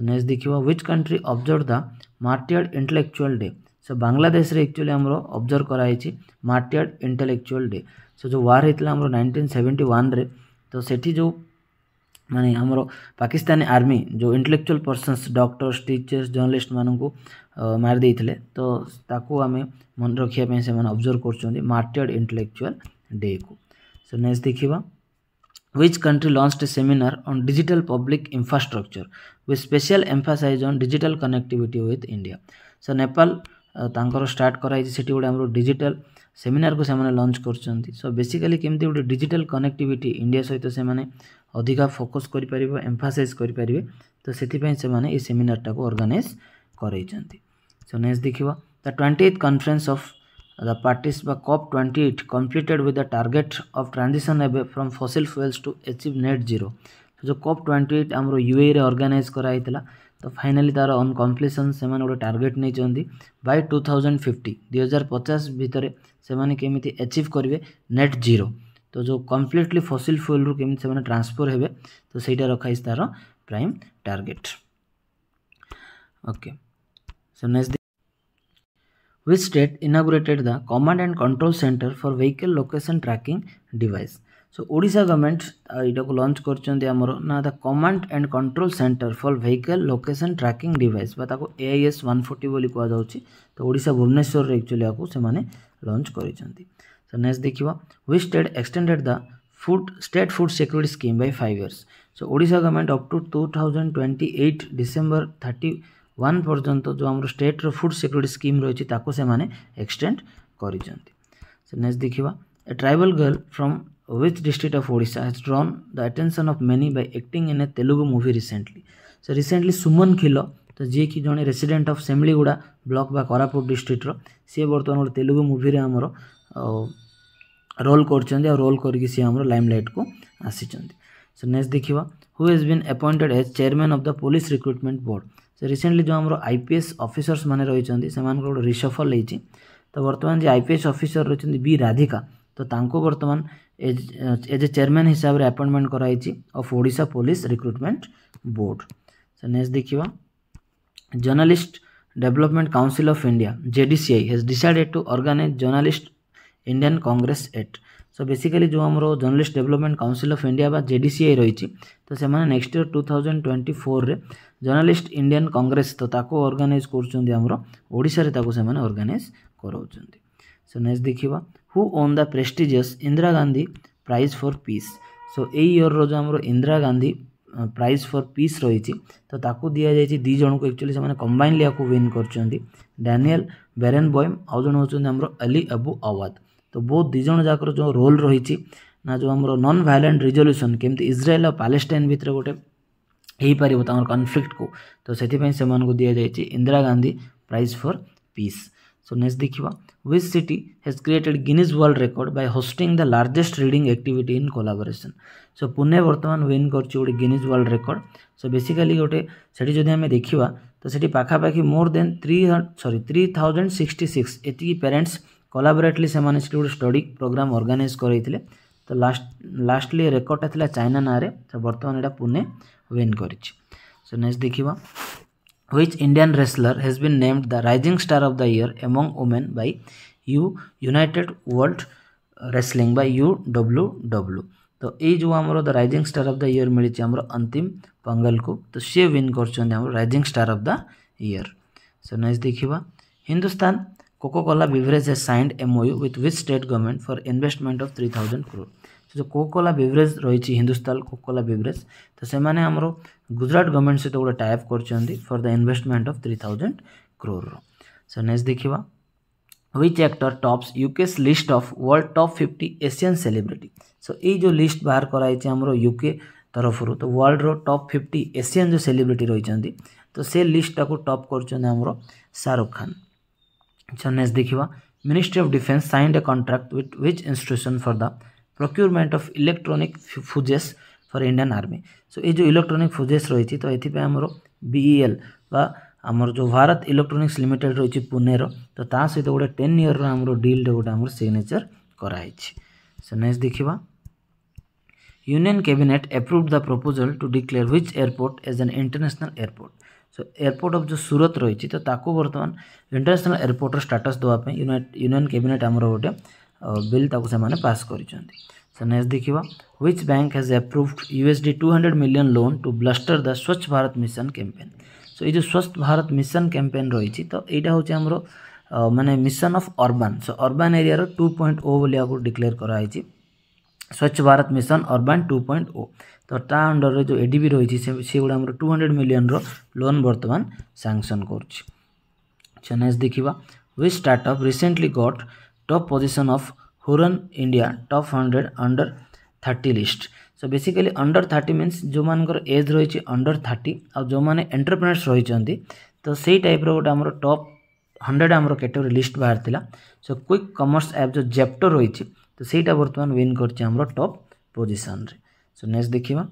नेक्स्ट देखिए which country observe the martyred intellectual day so Bangladesh actually आम अब्जर्व कराई मार्टियाड इंटेलेक्चुअल डे सो जो वार होता है नाइंटीन सेवेन्टी वन तो सेठी जो माने आम पाकिस्तानी आर्मी जो intellectual persons doctors teachers journalist मान मारिदे तो आम मन रखापी अब्जर्व कर मार्टियाड इंटेलेक्चुअल डे को सो नेक्स्ट देखा which country launch seminar on digital public infrastructure with special emphasize on digital connectivity with India so Nepal ତାଙ୍କର ଷ୍ଟାର୍ଟ କରାଯାଇଛି ସେଠି ଗୋଟେ ଆମର ଡିଜିଟାଲ ସେମିନାରକୁ ସେମାନେ ଲଞ୍ଚ କରୁଛନ୍ତି ସୋ ବେସିକାଲି କେମିତି ଗୋଟେ ଡିଜିଟାଲ କନେକ୍ଟିଭିଟି ଇଣ୍ଡିଆ ସହିତ ସେମାନେ ଅଧିକା ଫୋକସ୍ କରିପାରିବେ ଏମ୍ଫାସାଇଜ୍ କରିପାରିବେ ତ ସେଥିପାଇଁ ସେମାନେ ଏ ସେମିନାରଟାକୁ ଅର୍ଗାନାଇଜ୍ କରାଇଛନ୍ତି ସୋ ନେକ୍ସଟ ଦେଖିବା the twenty eight conference of the parties ବା COP twenty eight completed with the target of transition ଏବେ from fossil fuels to achieve net zero ଯେଉଁ କପ୍ ଟ୍ୱେଣ୍ଟି ଏଇଟ୍ ଆମର ୟୁଏରେ ଅର୍ଗାନାଇଜ୍ କରାହେଇଥିଲା तो फाइनाली तार अनकम्प्लीसन से गोटे टार्गेट नहीं चाहते बै टू थाउजेंड फिफ्टी दुई हजार पचास भितर से अचिव करेंगे नेट जीरो तो जो कम्प्लीटली फसिल फ्यूल रू के ट्रांसफर हे तो सहीटा रखाई तार prime target okay so next which state inaugurated the command and control centre for vehicle location tracking device so ओडा गवर्नमेंट यू को लंच करमर ना the command and control centre for vehicle location tracking device device A I S one forty कहु तो ओडा भुवनेश्वर एक्चुअली आपको से लंच सो करेक्स्ट देख which state extended the food state food security scheme by five years so ओडा government up to two thousand twenty eight December thirty one पर्यटन जो आम स्टेट्र फुड सिक्यूरीटी स्कीम रही एक्सटेड कर नेक्स्ट देखा a tribal girl from which district of Odisha has drawn the attention of many by acting in a Telugu movie recently. So recently Suman Khilo ତ ଯିଏକି ଜଣେ ରେସିଡେଣ୍ଟ ଅଫ୍ ସେମିଳିଗୁଡ଼ା ବ୍ଲକ୍ ବା କୋରାପୁଟ ଡିଷ୍ଟ୍ରିକ୍ଟର ସିଏ ବର୍ତ୍ତମାନ ଗୋଟେ ତେଲୁଗୁ ମୁଭିରେ ଆମର ରୋଲ୍ କରୁଛନ୍ତି ଆଉ ରୋଲ୍ କରିକି ସିଏ ଆମର ଲାଇମ୍ଲାଇଟ୍କୁ ଆସିଛନ୍ତି ସୋ ନେକ୍ସଟ ଦେଖିବା who has been appointed as chairman of the police recruitment board ସେ ରିସେଣ୍ଟଲି ଯେଉଁ ଆମର ଆଇ ପି ଏସ୍ ଅଫିସର୍ସ ମାନେ ରହିଛନ୍ତି ସେମାନଙ୍କର ଗୋଟେ ରିସଫଲ୍ ହେଇଛି ତ ବର୍ତ୍ତମାନ ଯେ ଆଇ ପି ଏସ୍ ଅଫିସର ରହିଛନ୍ତି ବି ରାଧିକା तो बर्तमान एज ए चेयरमैन हिसाब से आपइंटमेंट कराई अफ ओडा police recruitment board so next देखा journalist development council of India JDCI D has decided to organise journalist Indian congress at so basically जो आम journalist development council of India J D C I रही तो से next year two thousand twenty four में जर्नालीस्ट इंडियान कंग्रेस तो ताको अर्गानाइज करशार अर्गानाइज कराऊ सो नेक्स्ट देखा who won the prestigious Indira Gandhi prize for peace so यर जो आम Indira Gandhi prize for peace रही तो ताकु दिया जाए दी जन को एक्चुअली से लिया या विन कर डानिएल बेरेन बयम आउ जो हमारे अली अबू आवाद तो बहुत दीज जाकर जो रोल रही ना जो आम नन भायलांट रिजल्यूसन केमती इज्राएल और पालेटाइन भितर गोटे पार कनफ्लिक्ट को तो से दि जाइए Indira Gandhi prize for peace so next देखा which city has created Guinness World Record by hosting the largest reading activity in collaboration. So Pune ବର୍ତ୍ତମାନ win କରିଛି ଗୋଟେ Guinness World Record. So basically ଗୋଟେ ସେଠି ଯଦି ଆମେ ଦେଖିବା ତ ସେଠି ପାଖାପାଖି more than 3 sorry 3066 ଏତିକି parents collaborately ସେମାନେ ସେଠି ଗୋଟେ study program organize କରେଇଥିଲେ ତ ଲାଷ୍ଟ ଲାଷ୍ଟଲି ରେକର୍ଡ଼ଟା ଥିଲା ଚାଇନା ନାଁରେ ତ ବର୍ତ୍ତମାନ ଏଇଟା ପୁନେ ୱିନ୍ କରିଛି ସୋ ନେକ୍ସଟ ଦେଖିବା which Indian wrestler has been named the rising star of the year among women by U United World Wrestling by UWW तो ये जो आम the rising star of the year मिली आम अंतिम पंगल को तो सी विन कर rising star of the year so next देखा हिंदुस्तान कोकोकोला बिवरेज ए signed MoU with with state government for investment of three thousand crore तो तो से तो जो कोकोला बेवरेज रही हिंदुस्तान कोकोला बेवरेज तो से गुजरात गवर्नमेंट सहित गोटे टाइप कर for the investment of three thousand crore रो नेक्स्ट देखा which actor tops UK list of world top fifty Asian celebrity so यो लिस्ट बाहर कराई आम युके तरफ तो वर्ल्ड रप फिफ्टी एसीयन जो सेलिब्रिटी रही तो से लिस्टा को टप कर शाहरुख खान सो नेक्स्ट देखा ministry of defence signed a contract with which institution for the procurement of electronic fuzes for Indian army so ଏ ଯେଉଁ ଇଲେକ୍ଟ୍ରୋନିକ୍ ଫୁଜେସ୍ ରହିଛି ତ ଏଥିପାଇଁ ଆମର ବିଇଏଲ୍ ବା ଆମର ଯେଉଁ ଭାରତ ଇଲେକ୍ଟ୍ରୋନିକ୍ସ ଲିମିଟେଡ୍ ରହିଛି ପୁନେର ତ ତା ସହିତ ଗୋଟେ ଟେନ୍ ଇୟର୍ର ଆମର ଡିଲ୍ରେ ଗୋଟେ ଆମର ସିଗ୍ନେଚର୍ କରାହେଇଛି ସୋ ନେକ୍ସଟ ଦେଖିବା union cabinet approve the proposal to declare which airport as an international airport so airport of ଯେଉଁ ସୁରତ ରହିଛି ତ ତାକୁ ବର୍ତ୍ତମାନ ଇଣ୍ଟରନ୍ୟାସନାଲ୍ ଏୟାରପୋର୍ଟର ଷ୍ଟାଟସ୍ ଦେବା ପାଇଁ ୟୁନିୟନ୍ କ୍ୟାବିନେଟ୍ ଆମର ଗୋଟେ बिल ताको से तो माने पास कर सो नेक्स्ट देख which bank has approved USD two hundred million loan to bolster the Swachh Bharat mission campaign so ये स्वच्छ भारत मिशन कैंपेन रही तो यहाँ हूँ आम मानने mission of urban so urban area two point O बोली आपको डिक्लेयर कराई Swachh Bharat mission urban two point O तो ता अंडर जो ए डी रही सी गुड़ा टू हंड्रेड मिलियन रोन बर्तमान सांसन करेक्स्ट देखा which startup recently got top position of Hurun India top hundred under thirty list so basically under thirty means जो मानकर एज रही अंडर थर्टी आ जो मैंने एंटरप्रेनर्स रही तो से टाइप रोटे आम टप हंड्रेड आम कैटेगोरी लिस्ट बाहर था सो क्विक कमर्स एप जो जेप्टो रही तो सहीटा बर्तमान विन कर टप पोजिशन सो नेक्स्ट देखा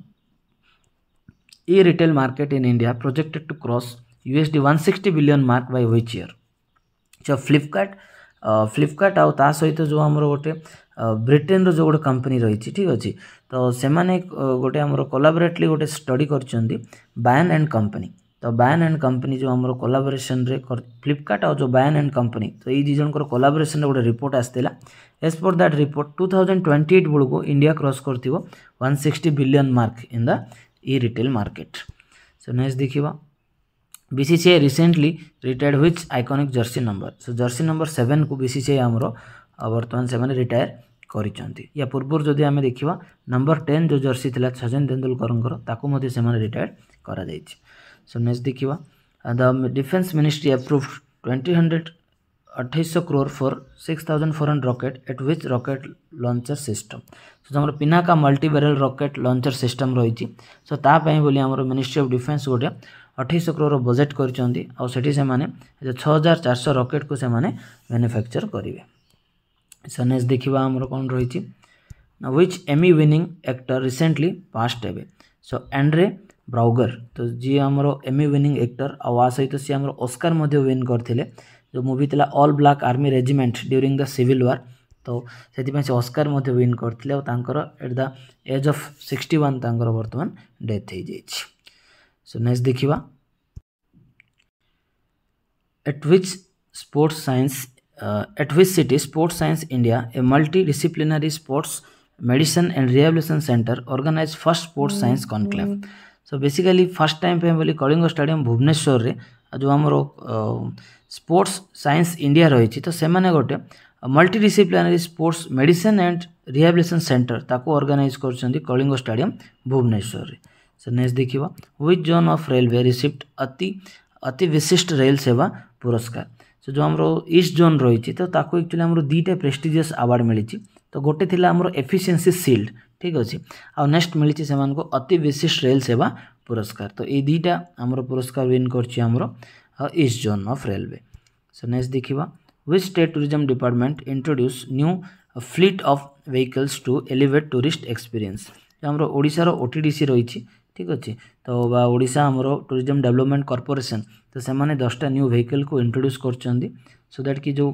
e retail market in India projected to cross USD one sixty billion mark by which year so Flipkart Flipkart ଆଉ ତା ସହିତ ଯେଉଁ ଆମର ଗୋଟେ ବ୍ରିଟେନର ଯେଉଁ ଗୋଟେ କମ୍ପାନୀ ରହିଛି ଠିକ୍ ଅଛି ତ ସେମାନେ ଗୋଟେ ଆମର କୋଲାବୋରେଟଲି ଗୋଟେ ଷ୍ଟଡ଼ି କରିଛନ୍ତି ବାୟାନ୍ ଆଣ୍ଡ କମ୍ପାନୀ ତ ବାୟାନ୍ ଆଣ୍ଡ କମ୍ପାନୀ ଯେଉଁ ଆମର କୋଲାବୋରେସନରେ ଫ୍ଲିପକାର୍ଟ ଆଉ ଯେଉଁ ବାୟାନ୍ ଆଣ୍ଡ କମ୍ପାନୀ ତ ଏଇ ଦୁଇ ଜଣଙ୍କର କୋଲାବୋରେସନରେ ଗୋଟେ ରିପୋର୍ଟ ଆସିଥିଲା as per that report two thousand twenty eight ବେଳକୁ ଇଣ୍ଡିଆ କ୍ରସ୍ କରିଥିବ one sixty billion mark in the e retail market so next ଦେଖିବା बीसीसीए रिसेंटली रिटायर्ड हुई iconic jersey number so jersey number seven को बीसीसीआई आमर बर्तमान से रिटायर कर पूर्व जब आम देखा नंबर टेन जो जर्सी थी सचिन तेन्दुलकर रिटायर्ड कर सो नेक्स्ट देखा the defence ministry approve twenty hundred अठाईस crore four six thousand four hundred rocket at which rocket launcher system so तुम Pinaka multibarrel rocket launcher system रही सो ताप मिनिस्ट्री अफ डिफेन्स गोटे अठाई करोड़ बजेट कर छः हजार चार शौ रकेट को मैनुफैक्चर करेंगे सो ने देखा आमर कौन रही which Emmy winning actor recently passed away so Andre ब्राउगर तो जी आमर एमी विनिंग एक्टर आ सहित सी आम ओस्कार विन करते जो मुवी थी all black army regiment during the civil war तो से ऑस्कर विन करते at the age of sixty वर्तमान डेथ हो जाएगी सो नेक्स्ट देखा at which sports science at which city sports science India a multi disciplinary sports medicine and rehabilitation centre organise first sports science conclave so basically first time पे बोली कलिंग स्टाडियम भुवनेश्वर रे जो आमर स्पोर्ट्स साइंस इंडिया रही तो से गोटे multi sports medicine and rehabilitation centre ताको अर्गानाइज कर कलिंग स्टाडियम भुवनेश्वर रे सर नेक्स्ट देखिए which zone of railway received अति अति विशिष्ट रेल सेवा पुरस्कार सो जो आम ईस्ट जोन रही तो ताको एक्चुअली आम दुईटा प्रेस्टिजियस आवार्ड मिली तो गोटे थी आम एफिसीयसी सिल्ड ठीक अच्छे आउ नेक्स्ट मिली से अति विशिष्ट रेल सेवा पुरस्कार तो ये दुईटा आम पुरस्कार विन कर east zone of railway so next देखा which state tourism department introduce new fleet of vehicles to elevate tourist experience आम ओडार ओटीडीसी रही ठीक अच्छे तो ओडा आम टूरीजम डेवलपमेंट कर्पोरेसन तो से दसटा न्यू वेहकल को इंट्रोड्यूस कर सो दैट कि जो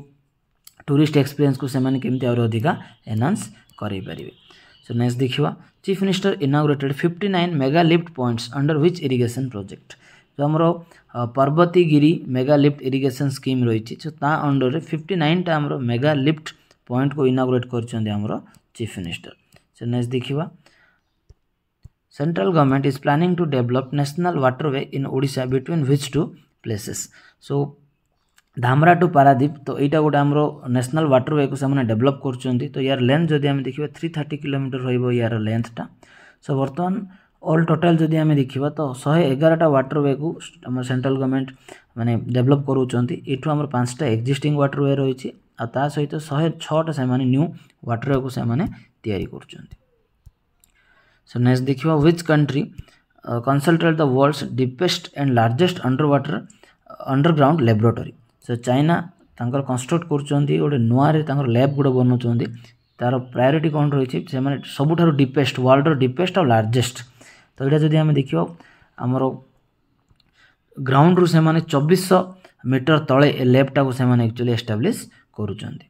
टूरीस्ट एक्सपीरियंस को सेमती आरोप अधिका एनहांस करेंगे सो नेक्स्ट देखा chief minister inaugurated fifty nine mega lift points under which irrigation project तो आम Parbati Giri mega lift irrigation scheme रही सो ता अंडर में फिफ्टी नाइनटा मेगा लिफ्ट पॉइंट को इनाग्रेट कर चीफ मिनिस्टर सो नेक्स्ट देखा Central government is planning to develop national waterway in Odisha between which two places. So Dhamra to Paradip ତ ଏଇଟା ଗୋଟେ ଆମର ନ୍ୟାସନାଲ୍ ୱାଟରୱେକୁ ସେମାନେ ଡେଭଲପ୍ କରୁଛନ୍ତି ତ ୟାର ଲେନ୍ଥ ଯଦି ଆମେ ଦେଖିବା ଥ୍ରୀ ଥାର୍ଟି କିଲୋମିଟର ରହିବ ୟାର ଲେନ୍ଥଟା ସୋ ବର୍ତ୍ତମାନ ଅଲ୍ ଟୋଟାଲ୍ ଯଦି ଆମେ ଦେଖିବା ତ ଶହେ ଏଗାରଟା ୱାଟରୱେକୁ ଆମର ସେଣ୍ଟ୍ରାଲ୍ ଗଭର୍ଣ୍ଣମେଣ୍ଟ ମାନେ ଡେଭଲପ୍ କରାଉଛନ୍ତି ଏଠୁ ଆମର ପାଞ୍ଚଟା ଏକ୍ଜିଷ୍ଟିଂ ୱାଟରୱେ ରହିଛି ଆଉ ତା ସହିତ ଶହେ ଛଅଟା ସେମାନେ ନ୍ୟୁ ୱାଟରୱେକୁ ସେମାନେ ତିଆରି କରୁଛନ୍ତି ସୋ next ଦେଖିବା which country uh, the the deepest deepest and largest underwater uh, underground laboratory. China ତାଙ୍କର କନଷ୍ଟ୍ରକ୍ଟ କରୁଛନ୍ତି ଗୋଟେ ନୂଆରେ ତାଙ୍କର ଲ୍ୟାବ୍ ଗୋଟେ ବନାଉଛନ୍ତି ତାର ପ୍ରାୟୋରିଟି କ'ଣ ରହିଛି ସେମାନେ ସବୁଠାରୁ ଡିପେଷ୍ଟ ୱାର୍ଲଡ଼ର ଡିପେଷ୍ଟ ଆଉ ଲାର୍ଜେଷ୍ଟ ତ ଏଇଟା ଯଦି ଆମେ ଦେଖିବା ଆମର ଗ୍ରାଉଣ୍ଡରୁ ସେମାନେ ଚବିଶଶହ ମିଟର ତଳେ ଏ ଲ୍ୟାବ୍ଟାକୁ ସେମାନେ ଆକ୍ଚୁଆଲି ଏଷ୍ଟାବ୍ଲିଶ୍ କରୁଛନ୍ତି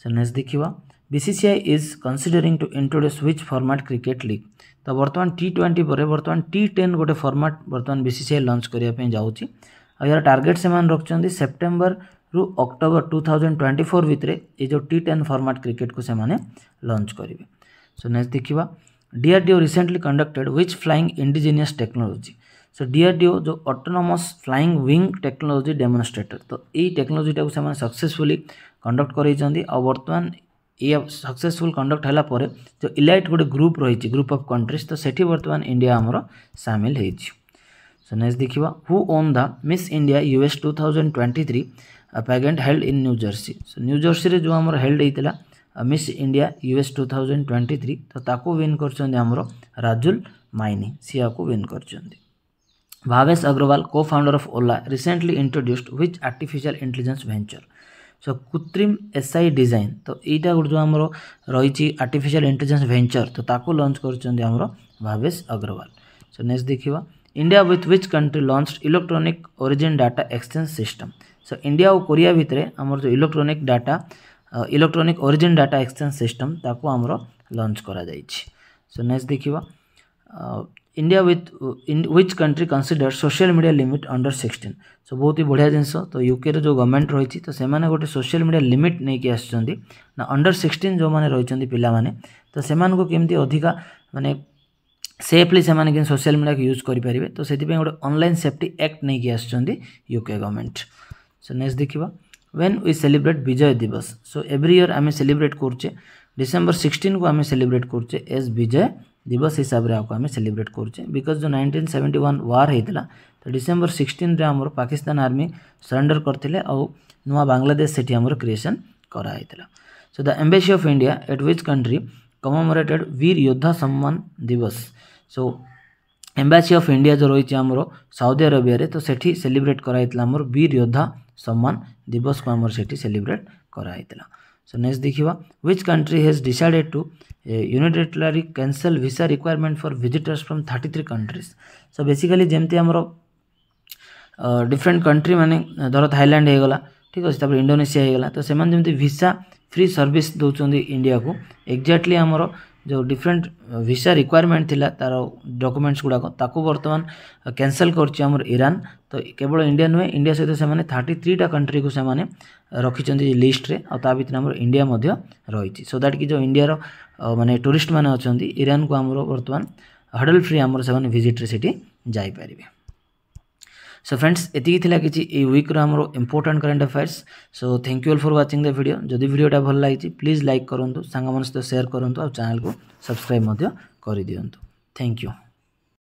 ସେ ନେକ୍ସଟ ଦେଖିବା BCCI is considering to introduce which format cricket league ତ ବର୍ତ୍ତମାନ ଟି ଟ୍ୱେଣ୍ଟି ପରେ ବର୍ତ୍ତମାନ ଟି ଟେନ୍ ଗୋଟେ ଫର୍ମାଟ୍ ବର୍ତ୍ତମାନ ବିସିସିଆଇ ଲଞ୍ଚ କରିବା ପାଇଁ ଯାଉଛି ଆଉ ଏହାର ଟାର୍ଗେଟ୍ ସେମାନେ ରଖିଛନ୍ତି ସେପ୍ଟେମ୍ବରରୁ October two thousand twenty four ଭିତରେ ଏ ଯେଉଁ ଟି ଟେନ୍ ଫର୍ମାଟ୍ କ୍ରିକେଟ୍କୁ ସେମାନେ ଲଞ୍ଚ କରିବେ ସୋ ନେକ୍ସଟ ଦେଖିବା DRDO recently conducted which flying indigenous technology so DRDO जो autonomous flying wing technology demonstrator तो यही टेक्नोलोजीटा से सक्सेसफुली कंडक्ट कर बर्तमान सक्सेसफुल कंडक्ट होगा जो इलाइट गोटे ग्रुप रही ग्रुप अफ कंट्रीज तो सेठी वर्तमान इंडिया आमर सामिल हो नेक्ट देख won the Miss India US two thousand twenty three pageant held in Jersey so New Jersey जो आम हेल्ड होता Miss India US two thousand twenty three तो ताको विन करमर राजुल माइनी सी आपको विन कर भावेश अग्रवाल को founder of Ola recently introduced which artificial intelligence venture so Krutrim ଏସ୍ଆଇ ଡିଜାଇନ୍ ତ ଏଇଟା ଗୋଟେ ଯେଉଁ ଆମର ରହିଛି ଆର୍ଟିଫିସିଆଲ ଇଣ୍ଟେଲିଜେନ୍ସ ଭେଞ୍ଚର ତ ତାକୁ ଲଞ୍ଚ କରିଛନ୍ତି ଆମର ଭାବେଶ ଅଗ୍ରୱାଲ ସୋ ନେକ୍ସଟ ଦେଖିବା India with which country launch electronic origin data exchange system so India ଓ କୋରିଆ ଭିତରେ ଆମର ଯେଉଁ electronic data electronic origin data exchange system ତାକୁ ଆମର ଲଞ୍ଚ କରାଯାଇଛି ସୋ ନେକ୍ସଟ ଦେଖିବା India with in which country consider social media limit under sixteen so बहुत ही बढ़िया जिनस तो यूके जो गवर्नमेंट रही तो से गोटे सोशल मीडिया लिमिट नहीं कि ना अंडर सिक्सटीन जो मैंने रही पाने तो से कमी अधिका मानने सेफली से सोशल मीडिया को यूज करेंगे तो से गोटे अनल सेफ्टी एक्ट नहीं कि यूके गवर्नमेंट सो नेक्स्ट देख when we celebrate Vijay Diwas so every year आम सेलिब्रेट करेसेम्बर डिसेम्बर सिक्सटीन को आम सेलिब्रेट करजय एज विजय ದಿವಸ ಹಿಸಾಬ್ರೆ ಅವಕ್ಕ ಆಮೆ ಸೆಲೆಬ್ರೇಟ್ ಕೊರ್ಚೆ because nineteen seventy one war ହେଇଥିଲା ତ ଡିସେମ୍ବର ସିକ୍ସଟିନ୍ରେ ଆମର ପାକିସ୍ତାନ ଆର୍ମି ସରେଣ୍ଡର କରିଥିଲେ ଆଉ ନୂଆ ବାଂଲାଦେଶ ସେଠି ଆମର କ୍ରିଏସନ୍ କରାହେଇଥିଲା so the embassy of India at which country commemorated Veer Yoddha Samman ଦିବସ ସୋ ଏମ୍ବାସି ଅଫ୍ ଇଣ୍ଡିଆ ଯେଉଁ ରହିଛି ଆମର ସାଉଦି ଆରବିଆରେ ତ ସେଠି ସେଲିବ୍ରେଟ୍ କରାହେଇଥିଲା ଆମର ବୀର ଯୋଦ୍ଧା ସମ୍ମାନ ଦିବସକୁ ଆମର ସେଠି ସେଲିବ୍ରେଟ୍ କରାହେଇଥିଲା So next देखिएगा which country has decided to unilaterally cancel visa requirement for visitors from 33 countries. So basically जेमती हमरो डिफरेंट कंट्री माने धर थाईलैंड होगा ठीक अच्छे तापर इंडोनेशिया होगा तो से भिसा फ्री सर्विस दौरान इंडिया को एक्जाक्टली आमर ଯେଉଁ ଡିଫରେଣ୍ଟ ଭିସା ରିକ୍ୱାରମେଣ୍ଟ ଥିଲା ତା'ର ଡକୁମେଣ୍ଟସ୍ ଗୁଡ଼ାକ ତାକୁ ବର୍ତ୍ତମାନ କ୍ୟାନସଲ୍ କରୁଛି ଆମର ଇରାନ ତ କେବଳ ଇଣ୍ଡିଆ ନୁହେଁ ଇଣ୍ଡିଆ ସହିତ ସେମାନେ ଥାର୍ଟି ଥ୍ରୀଟା କଣ୍ଟ୍ରିକୁ ସେମାନେ ରଖିଛନ୍ତି ଲିଷ୍ଟରେ ଆଉ ତା ଭିତରେ ଆମର ଇଣ୍ଡିଆ ମଧ୍ୟ ରହିଛି ସୋ ଦ୍ୟାଟ୍ କି ଯେଉଁ ଇଣ୍ଡିଆର ମାନେ ଟୁରିଷ୍ଟମାନେ ଅଛନ୍ତି ଇରାନକୁ ଆମର ବର୍ତ୍ତମାନ ହଡ଼ଲ ଫ୍ରି ଆମର ସେମାନେ ଭିଜିଟ୍ରେ ସେଠି ଯାଇପାରିବେ सो फ्रेंड्स ଏତିକି ଥିଲା କିଛି ଏଇ ୱିକ୍ର ଆମର important current affairs so thank you all for watching the video ଯଦି ଭିଡ଼ିଓଟା ଭଲ ଲାଗିଛି ପ୍ଲିଜ୍ ଲାଇକ୍ କରନ୍ତୁ ସାଙ୍ଗମାନଙ୍କ ସହିତ ସେୟାର କରନ୍ତୁ ଆଉ ଚ୍ୟାନେଲକୁ ସବସ୍କ୍ରାଇବ୍ ମଧ୍ୟ କରିଦିଅନ୍ତୁ ଥ୍ୟାଙ୍କ ୟୁ